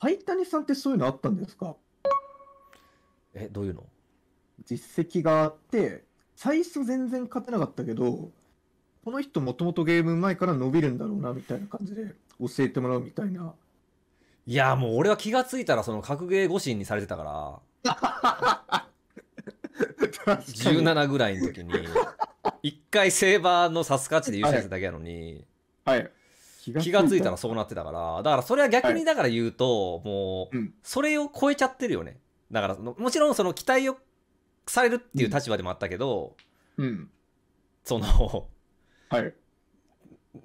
灰谷さんってそういうのあったんですかえ、どういうの実績があって、最初全然勝てなかったけど、この人もともとゲーム前から伸びるんだろうなみたいな感じで教えてもらうみたいな。いやもう俺は気が付いたらその格ゲー誤信にされてたから17 ぐらいの時に1回セーバーのサスカチで優勝しただけやのに、はい、はい、気が付いたらそうなってたからだからそれは逆にだから言うと、はい、もう、それを超えちゃってるよねだからもちろんその期待をされるっていう立場でもあったけど、うん、そのはい、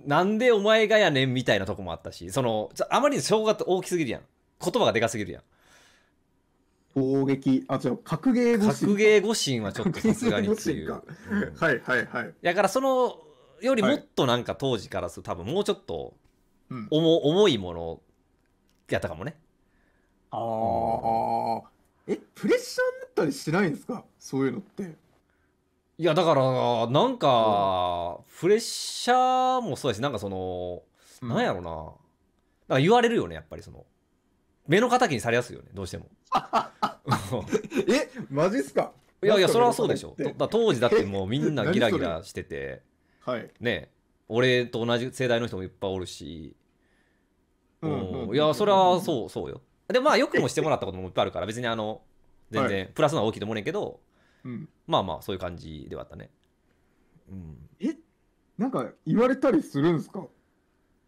なんでお前がやねんみたいなとこもあったしそのあまりに障害って大きすぎるやん言葉がでかすぎるやん攻撃あ違う格ゲー格ゲー護身はちょっとさすがにっていう、うん、はいはいはいやからそのよりもっとなんか当時からすると多分もうちょっと重,、重いものやったかもね。ああ、えプレッシャーになったりしないんですかそういうのって。いやだからなんかプレッシャーもそうだしなんかその、うん、なんやろうななんか言われるよねやっぱりその目の敵にされやすいよねどうしても えマジっすかいやいやそれはそうでしょだ当時だってもうみんなギラギラしててはいね俺と同じ世代の人もいっぱいおるし、うんうんいやそれはそうそうよでまあよくもしてもらったこともいっぱいあるから別にあの全然プラスのは大きいと思うねんけど、はい、まあまあそういう感じではあったね、うん、えなんか言われたりするんですか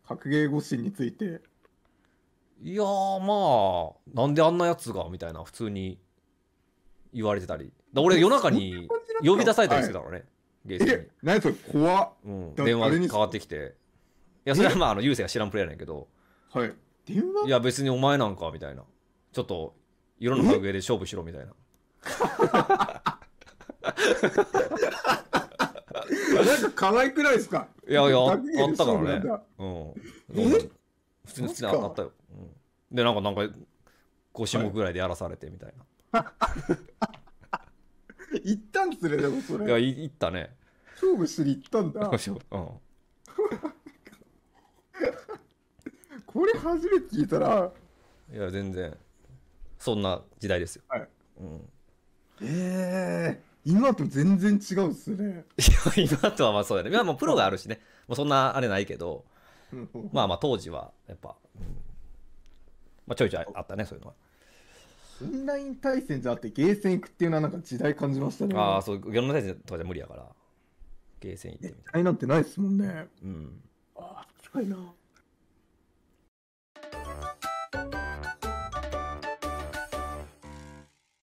格ゲー護身についていやまあなんであんなやつがみたいな普通に言われてたり俺夜中に呼び出されたりしてたのね、はいゲーセンにえ何それ怖っ、うん、電話誰に変わってきていやそれはまああの優勢が知らんプレイヤーなんやけどはい電話いや別にお前なんかみたいなちょっと色の格上で勝負しろみたいな なんか可愛くないですかいやいやあったからねうん普通に普通にあったよ、うん、でなんかなんか5種目ぐらいでやらされてみたいな、一旦連れでもそい、やい行ったね勝負しに行ったんだ。そううん。これ初めて聞いたら。いや、全然。そんな時代ですよ。はい。うん、ええー、今と全然違うっすね。いや、今とはまあそうだね。今もうプロがあるしね。もうそんなあれないけど、まあまあ当時はやっぱ、うん、まあちょいちょいあったね、そういうのは。オンライン対戦じゃなくてゲーセン行くっていうのはなんか時代感じましたね。ああ、そう、ゲームイ対戦とかじゃ無理やから。京戦行ってみたい。絶対なんてないですもんね。うん。ああ、近いな。